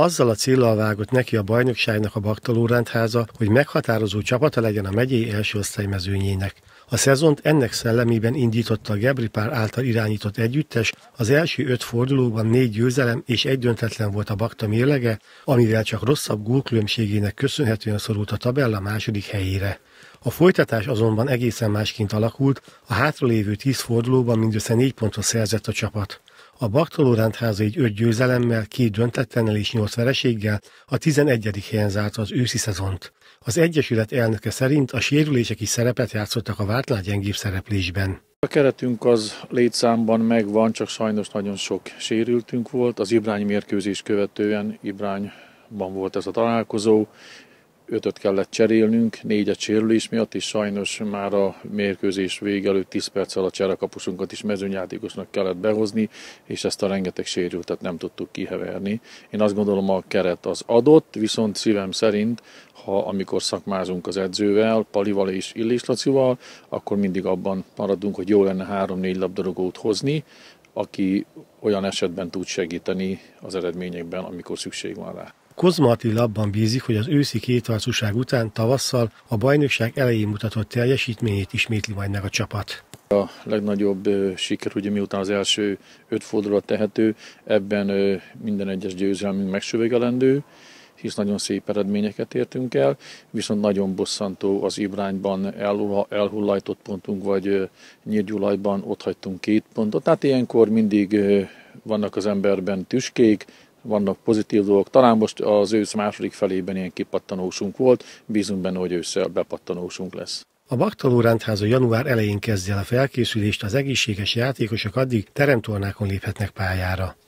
Azzal a célral vágott neki a bajnokságnak a Baktaló rendháza, hogy meghatározó csapata legyen a megyei első osztálymezőnyének. A szezont ennek szellemében indította a pár által irányított együttes, az első öt fordulóban négy győzelem és egy döntetlen volt a Bakta mérlege, amivel csak rosszabb gólkülönbségének köszönhetően szorult a tabella második helyére. A folytatás azonban egészen másként alakult, a hátralévő tíz fordulóban mindössze négy pontot szerzett a csapat. A Baktalórántháza így öt győzelemmel, két döntetlennel és nyolc vereséggel a 11. helyen zárta az őszi szezont. Az Egyesület elnöke szerint a sérülések is szerepet játszottak a vártnál gyengébb szereplésben. A keretünk az létszámban megvan, csak sajnos nagyon sok sérültünk volt. Az Ibrány mérkőzés követően Ibrányban volt ez a találkozó, ötöt kellett cserélnünk, a sérülés miatt, és sajnos már a mérkőzés vége előtt 10 perccel a cserekapusunkat is mezőnyátékosnak kellett behozni, és ezt a rengeteg sérültet nem tudtuk kiheverni. Én azt gondolom a keret az adott, viszont szívem szerint, ha amikor szakmázunk az edzővel, Palival és Illés Lacival, akkor mindig abban maradunk, hogy jó lenne három-négy labdarúgót hozni, aki olyan esetben tud segíteni az eredményekben, amikor szükség van rá. Kozma Attila abban bízik, hogy az őszi kétharcúság után tavasszal a bajnokság elején mutatott teljesítményét ismétli majd meg a csapat. A legnagyobb siker, ugye miután az első öt fordulat tehető, ebben minden egyes győzelmünk megsövegelendő, hisz nagyon szép eredményeket értünk el, viszont nagyon bosszantó az Ibrányban elhullajtott pontunk, vagy Nyírgyulajban ott hagytunk két pontot. Tehát ilyenkor mindig vannak az emberben tüskék, vannak pozitív dolgok. Talán most az ősz második felében ilyen kipattanósunk volt, bízunk benne, hogy ősszel bepattanósunk lesz. A Baktaló Rendháza január elején kezdje el a felkészülést, az egészséges játékosok addig teremtornákon léphetnek pályára.